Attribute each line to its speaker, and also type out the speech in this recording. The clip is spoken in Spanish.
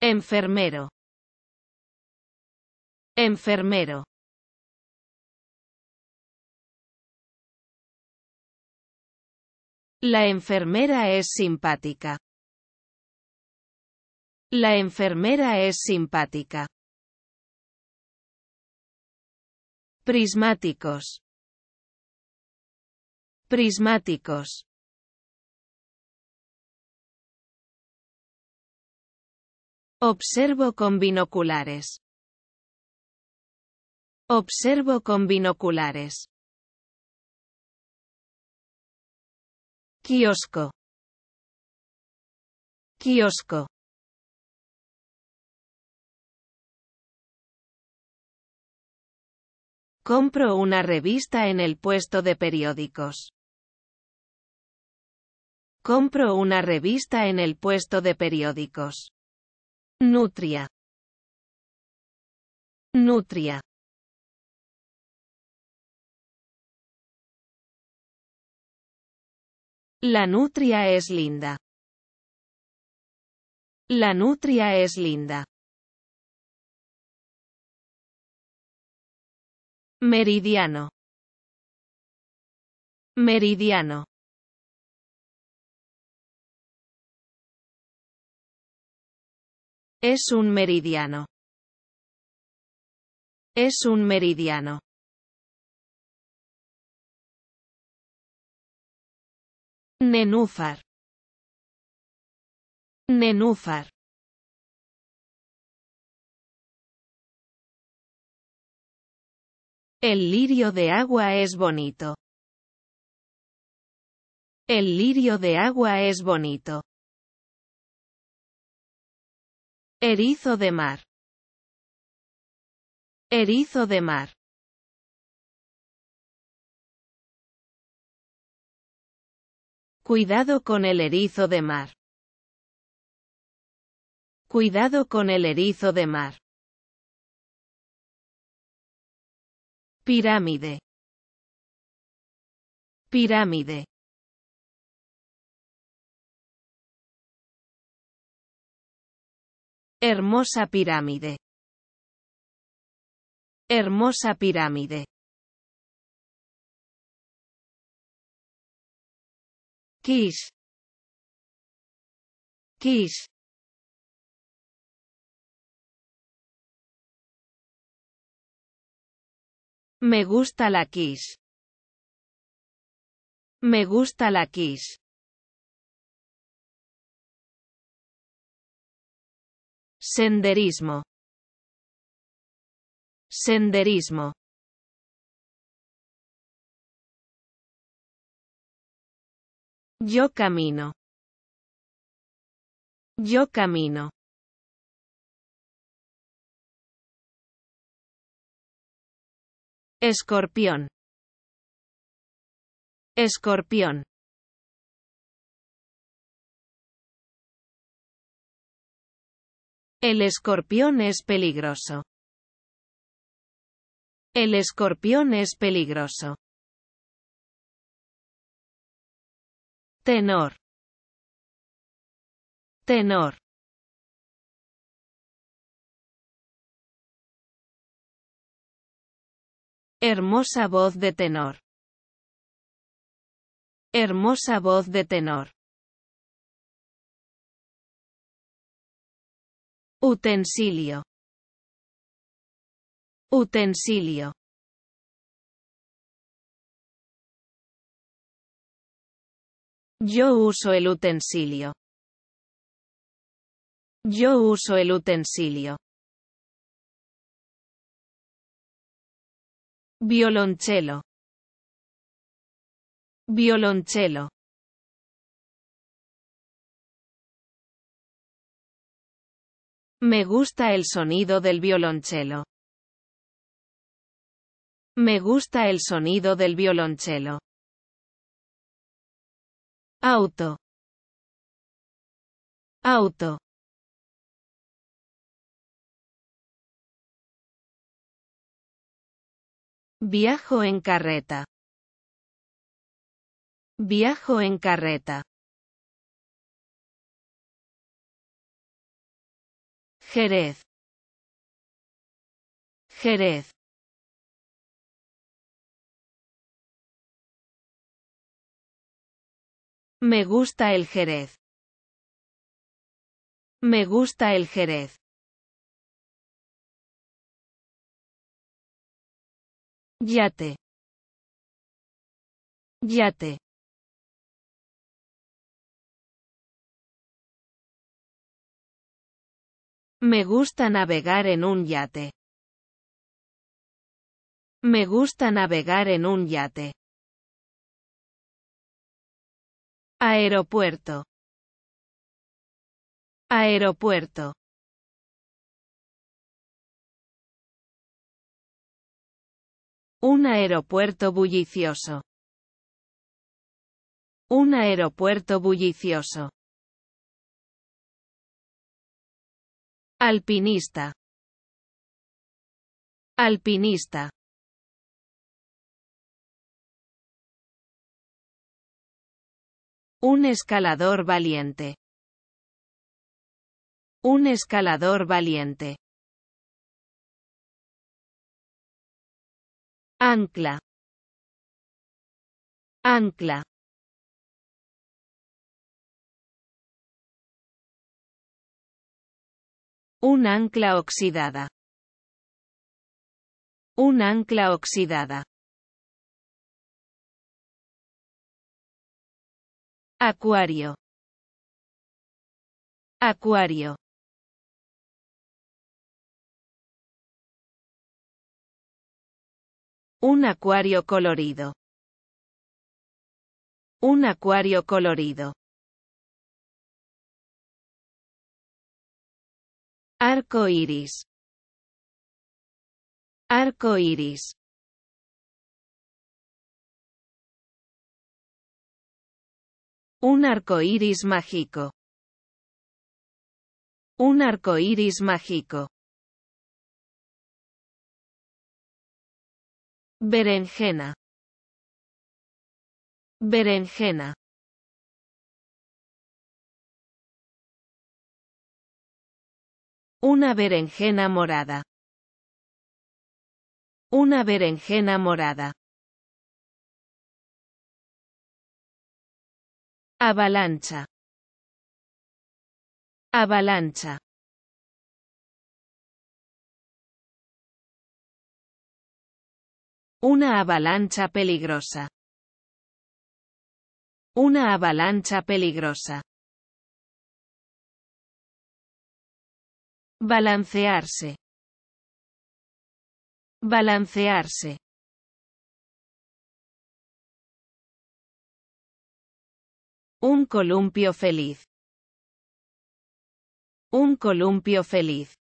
Speaker 1: Enfermero. Enfermero. La enfermera es simpática. La enfermera es simpática. Prismáticos. Prismáticos. Observo con binoculares. Observo con binoculares. Kiosco. Kiosco. Compro una revista en el puesto de periódicos. Compro una revista en el puesto de periódicos. Nutria. Nutria. La nutria es linda. La nutria es linda. Meridiano. Meridiano. Es un meridiano. Es un meridiano. Nenúfar. Nenúfar. El lirio de agua es bonito. El lirio de agua es bonito. Erizo de mar. Erizo de mar. Cuidado con el erizo de mar. Cuidado con el erizo de mar. Pirámide. Pirámide. Hermosa pirámide. Hermosa pirámide. Kiss. Kiss. Me gusta la Kiss. Me gusta la Kiss. Senderismo. Senderismo. Yo camino. Yo camino. Escorpión. Escorpión. El escorpión es peligroso. El escorpión es peligroso. Tenor. Tenor. Hermosa voz de tenor. Hermosa voz de tenor. Utensilio. Utensilio. Yo uso el utensilio. Yo uso el utensilio. Violonchelo. Violonchelo. Me gusta el sonido del violonchelo. Me gusta el sonido del violonchelo. Auto. Auto. Viajo en carreta. Viajo en carreta. Jerez. Jerez. Me gusta el Jerez. Me gusta el Jerez. Yate. Yate. Me gusta navegar en un yate. Me gusta navegar en un yate. Aeropuerto. Aeropuerto. Un aeropuerto bullicioso. Un aeropuerto bullicioso. Alpinista. Alpinista. Un escalador valiente. Un escalador valiente. Ancla. Ancla. Un ancla oxidada. Un ancla oxidada. Acuario. Acuario. Un acuario colorido. Un acuario colorido. Arco iris. Arco iris. Un arco iris mágico. Un arco iris mágico. Berenjena. Berenjena. Una berenjena morada. Una berenjena morada. Avalancha. Avalancha. Una avalancha peligrosa. Una avalancha peligrosa. Balancearse. Balancearse. Un columpio feliz. Un columpio feliz.